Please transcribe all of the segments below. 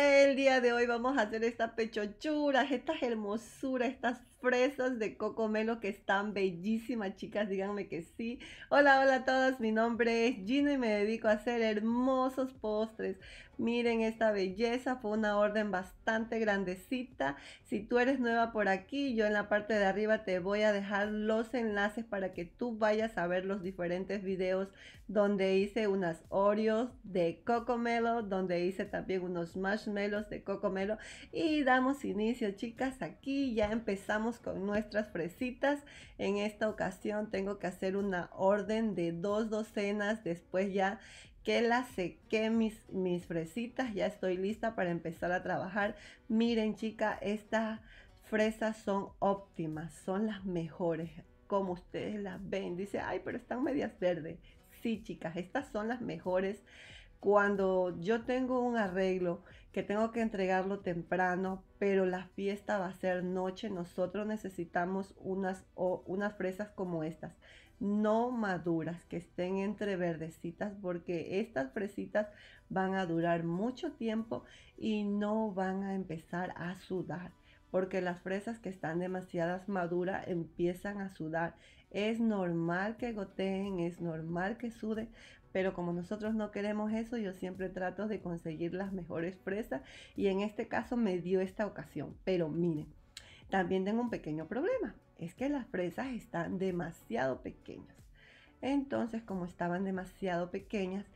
El día de hoy vamos a hacer estas pechochuras, estas hermosuras, estas fresas de cocomelo que están bellísimas, chicas, díganme que sí. Hola, hola a todas, mi nombre es Gina y me dedico a hacer hermosos postres. Miren esta belleza, fue una orden bastante grandecita. Si tú eres nueva por aquí, yo en la parte de arriba te voy a dejar los enlaces para que tú vayas a ver los diferentes videos donde hice unas Oreos de cocomelo, donde hice también unos marshmallows de cocomelo y damos inicio, chicas, aquí ya empezamos con nuestras fresitas. En esta ocasión tengo que hacer una orden de dos docenas. Después ya que las sequé mis, mis fresitas, ya estoy lista para empezar a trabajar. Miren chica, estas fresas son óptimas, son las mejores. Como ustedes las ven, dice, ay, pero están medias verdes. Sí, chicas, estas son las mejores cuando yo tengo un arreglo que tengo que entregarlo temprano, pero la fiesta va a ser noche, nosotros necesitamos unas, unas fresas como estas, no maduras, que estén entre verdecitas, porque estas fresitas van a durar mucho tiempo y no van a empezar a sudar porque las fresas que están demasiadas maduras empiezan a sudar. Es normal que goteen, es normal que suden, pero como nosotros no queremos eso, yo siempre trato de conseguir las mejores presas y en este caso me dio esta ocasión. Pero miren, también tengo un pequeño problema, es que las presas están demasiado pequeñas. Entonces, como estaban demasiado pequeñas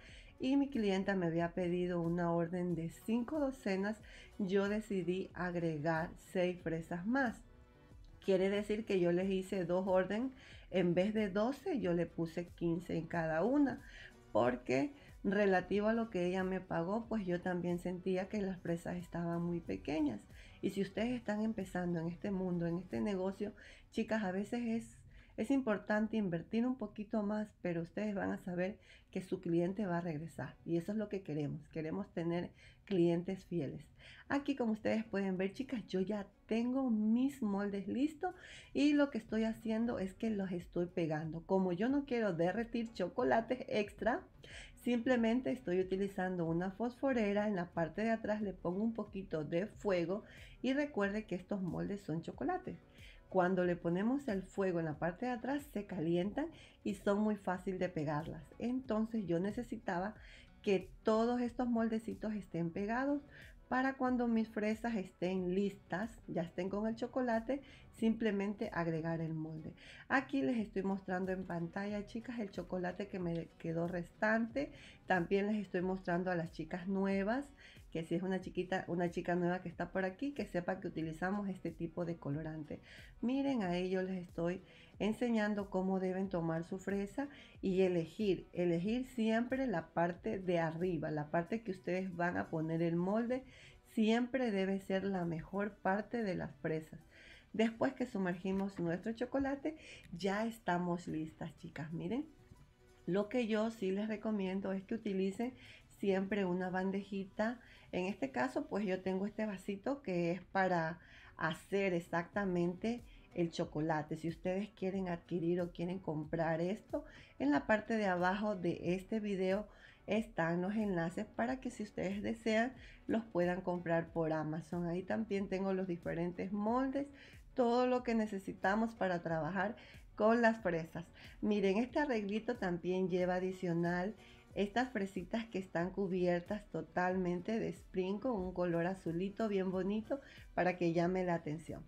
y mi clienta me había pedido una orden de 5 docenas, yo decidí agregar 6 fresas más. Quiere decir que yo les hice dos orden, en vez de 12 yo le puse 15 en cada una, porque relativo a lo que ella me pagó, pues yo también sentía que las presas estaban muy pequeñas. Y si ustedes están empezando en este mundo, en este negocio, chicas, a veces es es importante invertir un poquito más, pero ustedes van a saber que su cliente va a regresar. Y eso es lo que queremos. Queremos tener clientes fieles. Aquí, como ustedes pueden ver, chicas, yo ya tengo mis moldes listos. Y lo que estoy haciendo es que los estoy pegando. Como yo no quiero derretir chocolates extra, simplemente estoy utilizando una fosforera. En la parte de atrás le pongo un poquito de fuego. Y recuerde que estos moldes son chocolates. Cuando le ponemos el fuego en la parte de atrás se calientan y son muy fácil de pegarlas. Entonces yo necesitaba que todos estos moldecitos estén pegados para cuando mis fresas estén listas, ya estén con el chocolate, simplemente agregar el molde. Aquí les estoy mostrando en pantalla, chicas, el chocolate que me quedó restante. También les estoy mostrando a las chicas nuevas, que si es una chiquita, una chica nueva que está por aquí, que sepa que utilizamos este tipo de colorante. Miren, a ellos les estoy enseñando cómo deben tomar su fresa y elegir, elegir siempre la parte de arriba, la parte que ustedes van a poner el molde, siempre debe ser la mejor parte de las fresas. Después que sumergimos nuestro chocolate, ya estamos listas, chicas. Miren, lo que yo sí les recomiendo es que utilicen siempre una bandejita. En este caso, pues yo tengo este vasito que es para hacer exactamente el chocolate. Si ustedes quieren adquirir o quieren comprar esto, en la parte de abajo de este video están los enlaces para que si ustedes desean los puedan comprar por Amazon. Ahí también tengo los diferentes moldes, todo lo que necesitamos para trabajar con las fresas. Miren, este arreglito también lleva adicional estas fresitas que están cubiertas totalmente de spring con un color azulito bien bonito para que llame la atención.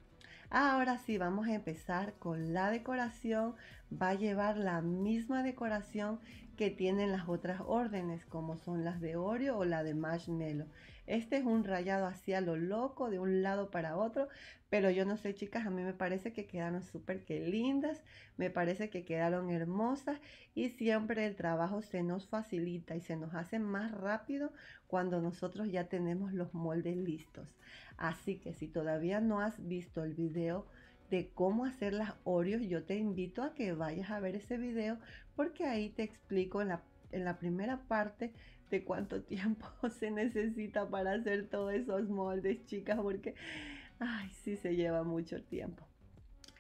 Ahora sí, vamos a empezar con la decoración va a llevar la misma decoración que tienen las otras órdenes, como son las de Oreo o la de Marshmallow. Este es un rayado hacia lo loco, de un lado para otro, pero yo no sé, chicas, a mí me parece que quedaron súper que lindas, me parece que quedaron hermosas y siempre el trabajo se nos facilita y se nos hace más rápido cuando nosotros ya tenemos los moldes listos. Así que si todavía no has visto el video, de cómo hacer las Oreos, yo te invito a que vayas a ver ese video porque ahí te explico en la, en la primera parte de cuánto tiempo se necesita para hacer todos esos moldes, chicas, porque, si se lleva mucho tiempo.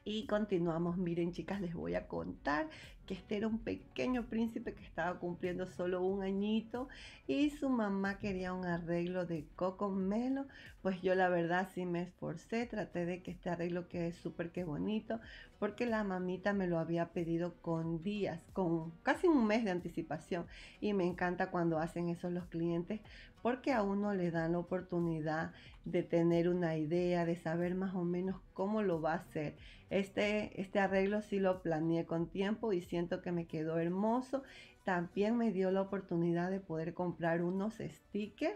Y continuamos, miren chicas, les voy a contar que este era un pequeño príncipe que estaba cumpliendo solo un añito y su mamá quería un arreglo de coco melo pues yo la verdad sí me esforcé, traté de que este arreglo quede súper que bonito, porque la mamita me lo había pedido con días, con casi un mes de anticipación y me encanta cuando hacen eso los clientes porque a uno le dan la oportunidad de tener una idea, de saber más o menos cómo lo va a hacer. Este, este arreglo sí lo planeé con tiempo y sí siento que me quedó hermoso. También me dio la oportunidad de poder comprar unos stickers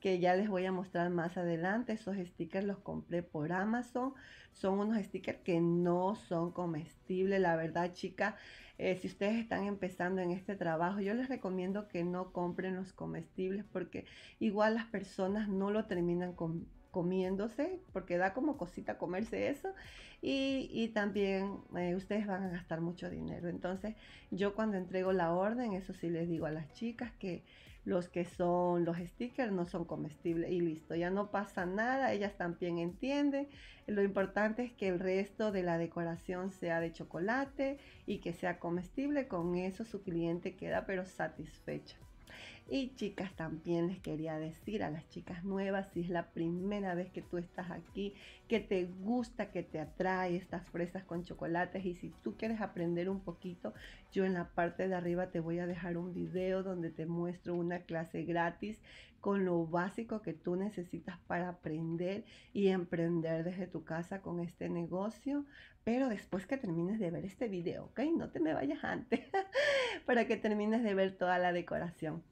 que ya les voy a mostrar más adelante. Esos stickers los compré por Amazon. Son unos stickers que no son comestibles. La verdad, chica eh, si ustedes están empezando en este trabajo, yo les recomiendo que no compren los comestibles porque igual las personas no lo terminan con comiéndose, porque da como cosita comerse eso, y, también eh, ustedes van a gastar mucho dinero. Entonces yo cuando entrego la orden, eso sí les digo a las chicas que los que son los stickers no son comestibles y listo, ya no pasa nada, ellas también entienden. Lo importante es que el resto de la decoración sea de chocolate y que sea comestible, con eso su cliente queda pero satisfecha. Y chicas, también les quería decir a las chicas nuevas, si es la primera vez que tú estás aquí, que te gusta, que te atrae estas fresas con chocolates y si tú quieres aprender un poquito, yo en la parte de arriba te voy a dejar un video donde te muestro una clase gratis con lo básico que tú necesitas para aprender y emprender desde tu casa con este negocio, pero después que termines de ver este video, ¿ok? No te me vayas antes para que termines de ver toda la decoración.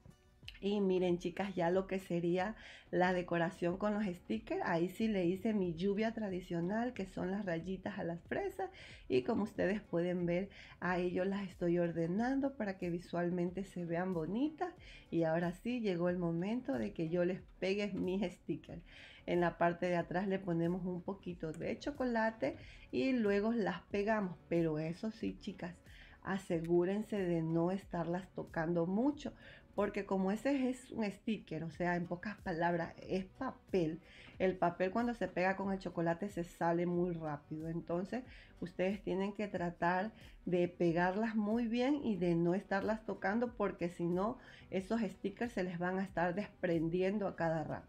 Y miren chicas, ya lo que sería la decoración con los stickers, ahí sí le hice mi lluvia tradicional, que son las rayitas a las fresas. Y como ustedes pueden ver, a ellos las estoy ordenando para que visualmente se vean bonitas. Y ahora sí, llegó el momento de que yo les pegue mis stickers. En la parte de atrás le ponemos un poquito de chocolate y luego las pegamos. Pero eso sí, chicas, asegúrense de no estarlas tocando mucho porque como ese es un sticker, o sea, en pocas palabras, es papel, el papel cuando se pega con el chocolate se sale muy rápido, entonces ustedes tienen que tratar de pegarlas muy bien y de no estarlas tocando porque si no, esos stickers se les van a estar desprendiendo a cada rato.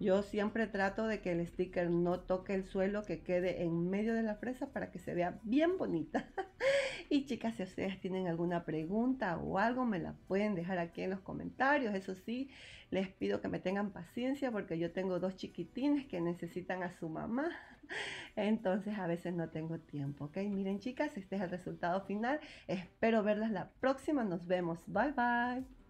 Yo siempre trato de que el sticker no toque el suelo, que quede en medio de la fresa para que se vea bien bonita. Y chicas, si ustedes tienen alguna pregunta o algo, me la pueden dejar aquí en los comentarios. Eso sí, les pido que me tengan paciencia porque yo tengo dos chiquitines que necesitan a su mamá. Entonces a veces no tengo tiempo, ¿ok? Miren chicas, este es el resultado final. Espero verlas la próxima. Nos vemos. Bye bye.